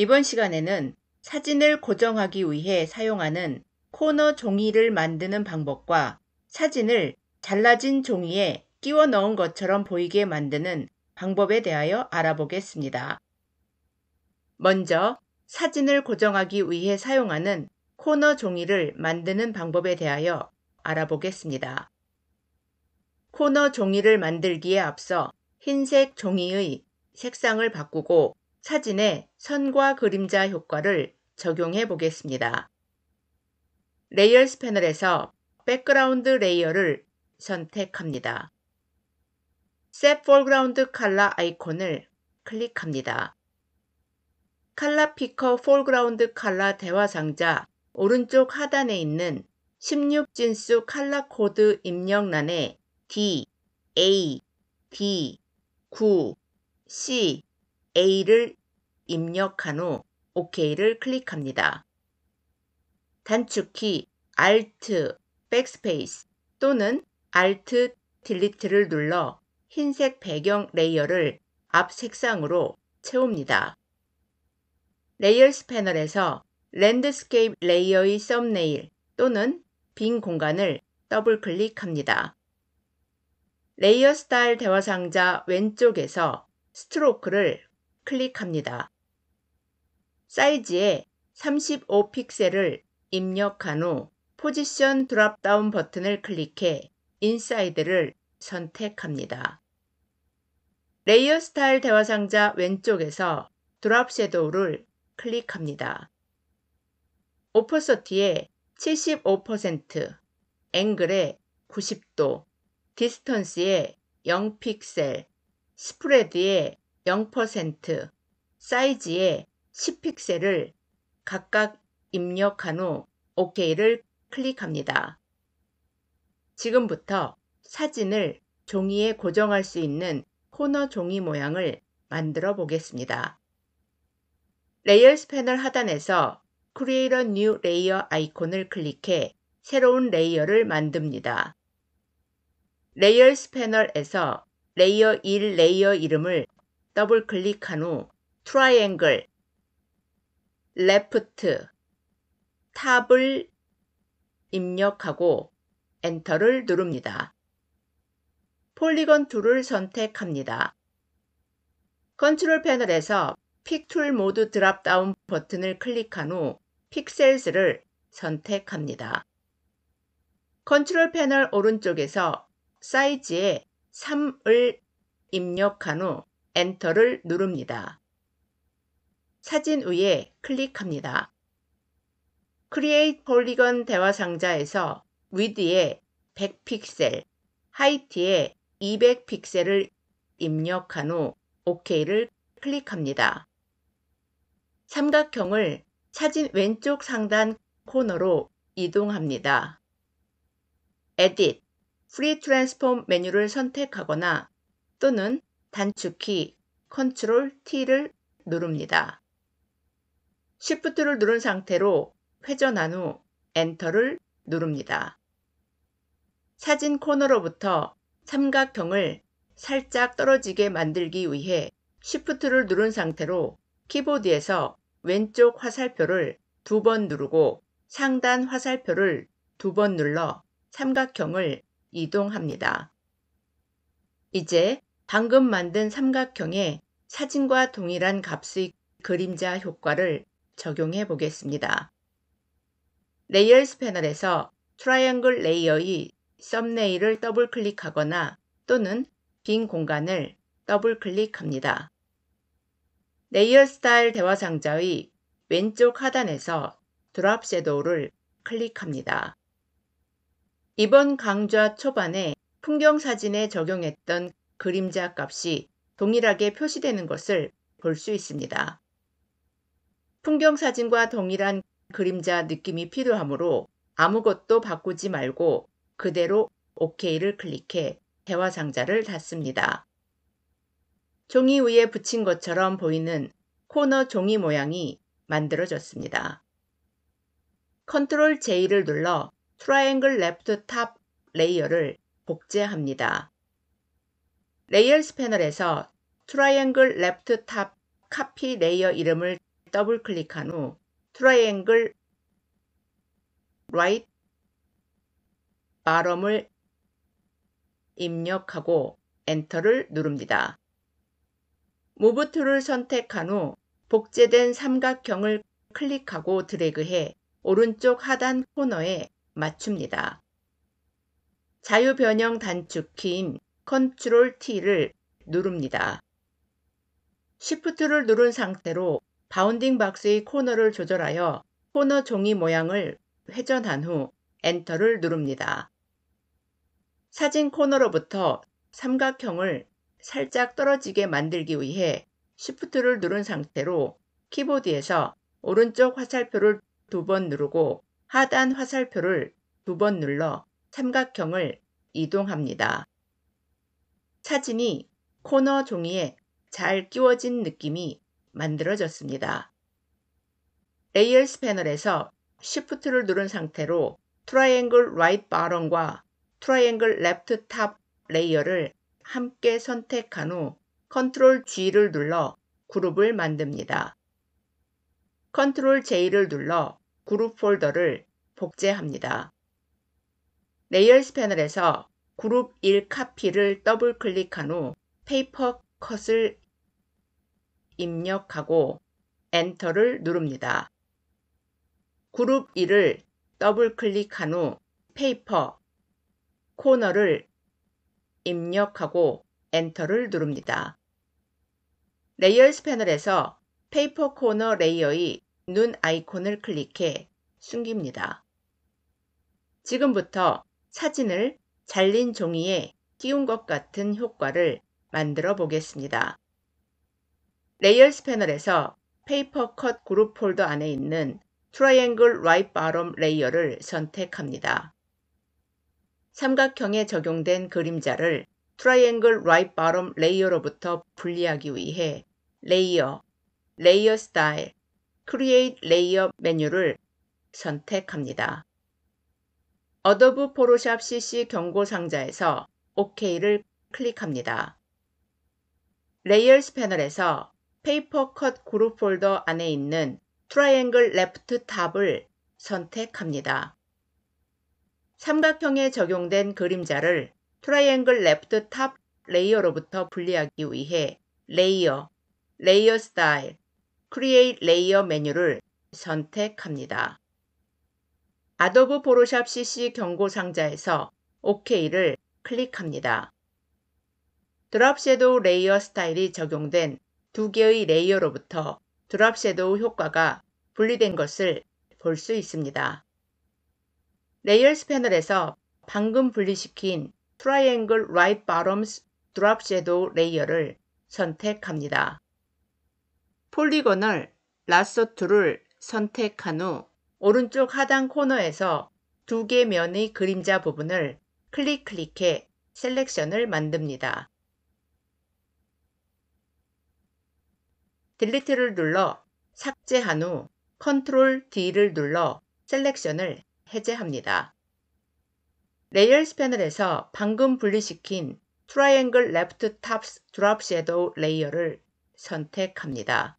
이번 시간에는 사진을 고정하기 위해 사용하는 코너 종이를 만드는 방법과 사진을 잘라진 종이에 끼워 넣은 것처럼 보이게 만드는 방법에 대하여 알아보겠습니다. 먼저 사진을 고정하기 위해 사용하는 코너 종이를 만드는 방법에 대하여 알아보겠습니다. 코너 종이를 만들기에 앞서 흰색 종이의 색상을 바꾸고 사진에 선과 그림자 효과를 적용해 보겠습니다. 레이어스 패널에서 백그라운드 레이어를 선택합니다. Set Foreground Color 아이콘을 클릭합니다. Color Picker Foreground Color 대화 상자 오른쪽 하단에 있는 16진수 칼라 코드 입력란에 D, A, D, 9, C, A를 입력한 후 OK를 클릭합니다. 단축키 Alt, Backspace 또는 Alt, Delete를 눌러 흰색 배경 레이어를 앞 색상으로 채웁니다. 레이어스 패널에서 랜드스케이프 레이어의 썸네일 또는 빈 공간을 더블 클릭합니다. 레이어 스타일 대화 상자 왼쪽에서 스트로크를 클릭합니다. 사이즈에 35 픽셀을 입력한 후 포지션 드랍다운 버튼을 클릭해 인사이드를 선택합니다. 레이어 스타일 대화 상자 왼쪽에서 드랍 섀도우를 클릭합니다. 오퍼서티에 75%, 앵글에 90도, 디스턴스에 0픽셀, 스프레드에 0%, 사이즈에 10픽셀을 각각 입력한 후 OK를 클릭합니다. 지금부터 사진을 종이에 고정할 수 있는 코너 종이 모양을 만들어 보겠습니다. 레이어스 패널 하단에서 Create a New Layer 아이콘을 클릭해 새로운 레이어를 만듭니다. 레이어스 패널에서 레이어 1 레이어 이름을 더블 클릭한 후 트라이앵글 레프트 탑을 입력하고 엔터를 누릅니다. 폴리건 툴을 선택합니다. 컨트롤 패널에서 픽 툴 모드 드랍다운 버튼을 클릭한 후 픽셀스를 선택합니다. 컨트롤 패널 오른쪽에서 사이즈에 3을 입력한 후 엔터를 누릅니다. 사진 위에 클릭합니다. Create Polygon 대화 상자에서 Width에 100픽셀, Height에 200픽셀을 입력한 후 OK를 클릭합니다. 삼각형을 사진 왼쪽 상단 코너로 이동합니다. Edit, Free Transform 메뉴를 선택하거나 또는 단축키 Ctrl T를 누릅니다. Shift를 누른 상태로 회전한 후 엔터를 누릅니다. 사진 코너로부터 삼각형을 살짝 떨어지게 만들기 위해 Shift를 누른 상태로 키보드에서 왼쪽 화살표를 두 번 누르고 상단 화살표를 두 번 눌러 삼각형을 이동합니다. 이제 방금 만든 삼각형에 사진과 동일한 값의 그림자 효과를 적용해 보겠습니다. 레이어스 패널에서 트라이앵글 레이어의 썸네일을 더블 클릭하거나 또는 빈 공간을 더블 클릭합니다. 레이어 스타일 대화 상자의 왼쪽 하단에서 드랍 섀도우를 클릭합니다. 이번 강좌 초반에 풍경 사진에 적용했던 그림자 값이 동일하게 표시되는 것을 볼 수 있습니다. 풍경사진과 동일한 그림자 느낌이 필요하므로 아무것도 바꾸지 말고 그대로 OK를 클릭해 대화 상자를 닫습니다. 종이 위에 붙인 것처럼 보이는 코너 종이 모양이 만들어졌습니다. 컨트롤 J를 눌러 트라이앵글 레프트 탑 레이어를 복제합니다. 레이어스 패널에서 트라이앵글 레프트 탑 카피 레이어 이름을 더블 클릭한 후 트라이앵글 라이트 바럼을 입력하고 엔터를 누릅니다. 모브 툴을 선택한 후 복제된 삼각형을 클릭하고 드래그해 오른쪽 하단 코너에 맞춥니다. 자유 변형 단축키인 Ctrl T를 누릅니다. s h 쉬프트를 누른 상태로 바운딩 박스의 코너를 조절하여 코너 종이 모양을 회전한 후 엔터를 누릅니다. 사진 코너로부터 삼각형을 살짝 떨어지게 만들기 위해 Shift를 누른 상태로 키보드에서 오른쪽 화살표를 두 번 누르고 하단 화살표를 두 번 눌러 삼각형을 이동합니다. 사진이 코너 종이에 잘 끼워진 느낌이 만들어졌습니다. 레이어스 패널에서 Shift를 누른 상태로 Triangle Right b o t t o m 과 Triangle 이앵글 레프트 탑 레이어를 함께 선택한 후 Ctrl G를 눌러 그룹을 만듭니다. Ctrl J를 눌러 그룹 폴더를 복제합니다. l a 레이어스 패널에서 그룹 1 카피를 더블 클릭한 후 페이퍼 컷을 입력하고 엔터를 누릅니다. 그룹 1을 더블 클릭한 후 페이퍼 코너를 입력하고 엔터를 누릅니다. 레이어스 패널에서 페이퍼 코너 레이어의 눈 아이콘을 클릭해 숨깁니다. 지금부터 사진을 잘린 종이에 끼운 것 같은 효과를 만들어 보겠습니다. 레이어스 패널에서 페이퍼 컷 그룹 폴더 안에 있는 트라이앵글 라이트 바럼 레이어를 선택합니다. 삼각형에 적용된 그림자를 트라이앵글 라이트 바럼 레이어로부터 분리하기 위해 레이어, 레이어 스타일, 크리에이트 레이어 메뉴를 선택합니다. 어도브 포토샵 CC 경고 상자에서 OK를 클릭합니다. 레이어스 패널에서 페이퍼 컷 그룹 폴더 안에 있는 트라이앵글 레프트 탑을 선택합니다. 삼각형에 적용된 그림자를 트라이앵글 레프트 탑 레이어로부터 분리하기 위해 레이어, 레이어 스타일, 크리에이 레이어 메뉴를 선택합니다. 아도브 포로샵 CC 경고 상자에서 OK를 클릭합니다. 드랍 섀도우 레이어 스타일이 적용된 두 개의 레이어로부터 드랍 섀도우 효과가 분리된 것을 볼 수 있습니다. 레이어스 패널에서 방금 분리시킨 트라이앵글 라이트 바럼스 드랍 섀도우 레이어를 선택합니다. 폴리건을 라소 툴을 선택한 후 오른쪽 하단 코너에서 두 개 면의 그림자 부분을 클릭 클릭해 셀렉션을 만듭니다. 딜리트를 눌러 삭제한 후 컨트롤 D를 눌러 셀렉션을 해제합니다. 레이어스 패널에서 방금 분리시킨 트라이앵글 레프트 탑스 드랍 섀도우 레이어를 선택합니다.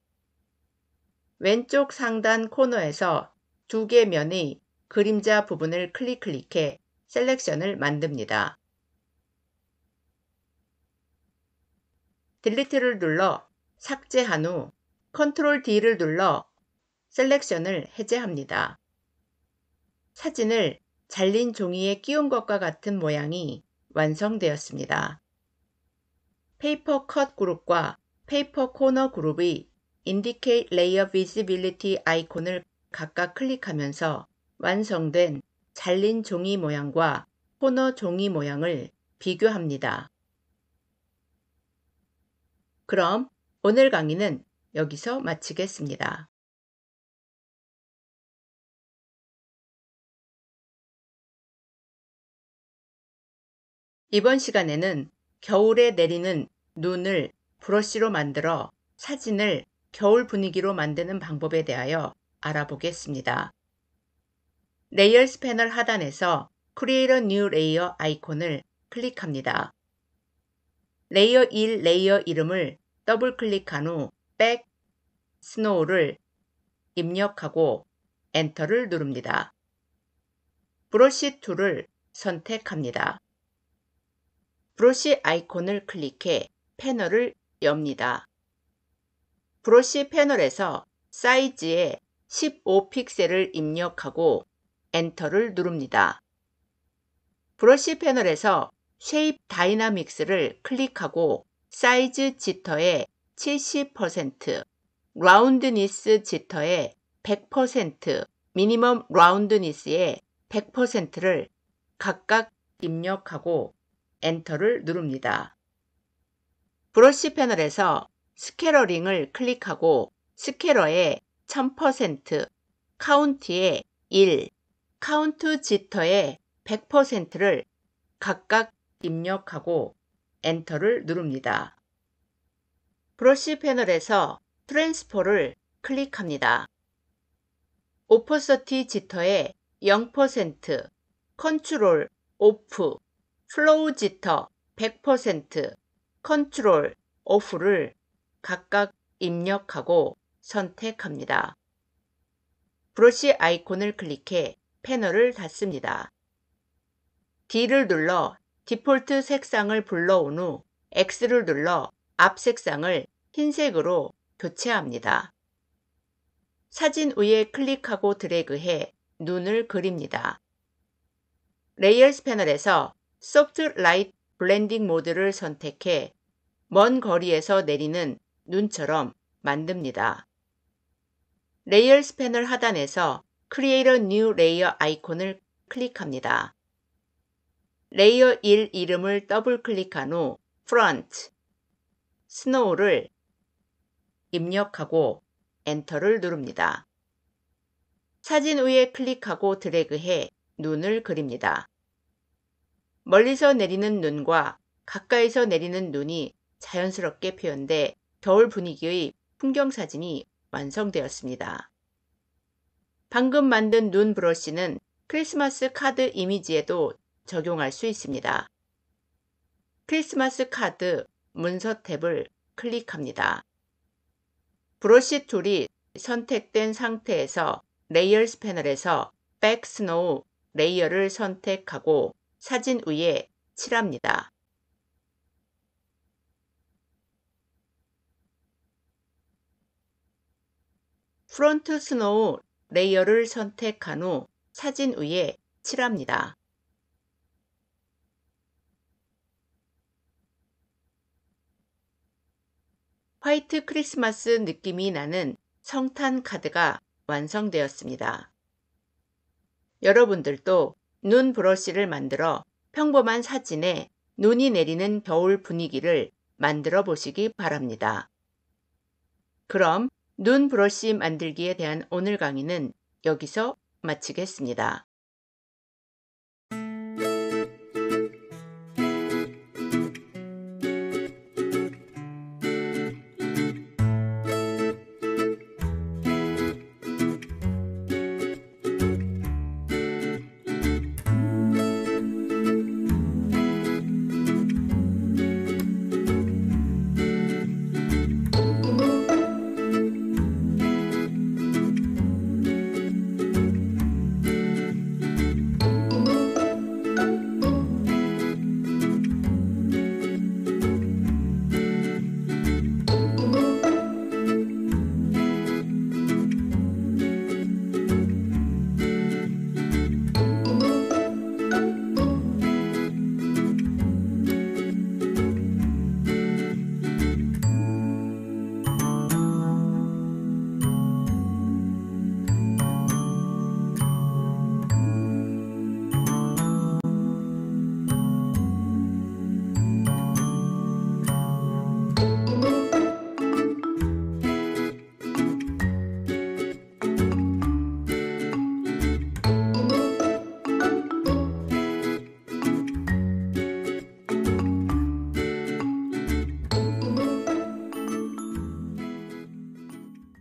왼쪽 상단 코너에서 두 개 면의 그림자 부분을 클릭 클릭해 셀렉션을 만듭니다. 딜리트를 눌러 삭제한 후 Ctrl D를 눌러 셀렉션을 해제합니다. 사진을 잘린 종이에 끼운 것과 같은 모양이 완성되었습니다. 페이퍼 컷 그룹과 페이퍼 코너 그룹이 Indicate Layer Visibility 아이콘을 각각 클릭하면서 완성된 잘린 종이 모양과 코너 종이 모양을 비교합니다. 그럼 오늘 강의는 여기서 마치겠습니다. 이번 시간에는 겨울에 내리는 눈을 브러쉬로 만들어 사진을 겨울 분위기로 만드는 방법에 대하여 알아보겠습니다. 레이어스 패널 하단에서 Create a New Layer 아이콘을 클릭합니다. 레이어 1 레이어 이름을 더블 클릭한 후 백, 스노우를 입력하고 엔터를 누릅니다. 브러쉬 툴을 선택합니다. 브러쉬 아이콘을 클릭해 패널을 엽니다. 브러쉬 패널에서 사이즈에 15픽셀을 입력하고 엔터를 누릅니다. 브러쉬 패널에서 Shape d y n a m i c s 를 클릭하고 사이즈 지터의 70%, 라운드니스 지터의 100%, 미니멈 라운드니스의 100%를 각각 입력하고 엔터를 누릅니다. 브러쉬 패널에서 스케러링을 클릭하고 스케러의 1000%, 카운티의 1, 카운트 지터의 100%를 각각 입력하고 엔터를 누릅니다. 브러쉬 패널에서 트랜스포를 클릭합니다. 오퍼서티 지터에 0%, 컨트롤, 오프, 플로우 지터 100%, 컨트롤, 오프를 각각 입력하고 선택합니다. 브러쉬 아이콘을 클릭해 패널을 닫습니다. D를 눌러 디폴트 색상을 불러온 후 X를 눌러 앞 색상을 흰색으로 교체합니다. 사진 위에 클릭하고 드래그해 눈을 그립니다. 레이어스 패널에서 소프트 라이트 블렌딩 모드를 선택해 먼 거리에서 내리는 눈처럼 만듭니다. 레이어스 패널 하단에서 크리에이 t 뉴 레이어 아이콘을 클릭합니다. 레이어 1 이름을 더블클릭한 후 Front, Snow를 입력하고 엔터를 누릅니다. 사진 위에 클릭하고 드래그해 눈을 그립니다. 멀리서 내리는 눈과 가까이서 내리는 눈이 자연스럽게 표현돼 겨울 분위기의 풍경 사진이 완성되었습니다. 방금 만든 눈 브러쉬는 크리스마스 카드 이미지에도 적용할 수 있습니다. 크리스마스 카드 문서 탭을 클릭합니다. 브러시 툴이 선택된 상태에서 레이어스 패널에서 백 스노우 레이어를 선택하고 사진 위에 칠합니다. 프론트 스노우 레이어를 선택한 후 사진 위에 칠합니다. 화이트 크리스마스 느낌이 나는 성탄 카드가 완성되었습니다. 여러분들도 눈 브러쉬를 만들어 평범한 사진에 눈이 내리는 겨울 분위기를 만들어 보시기 바랍니다. 그럼 눈 브러쉬 만들기에 대한 오늘 강의는 여기서 마치겠습니다.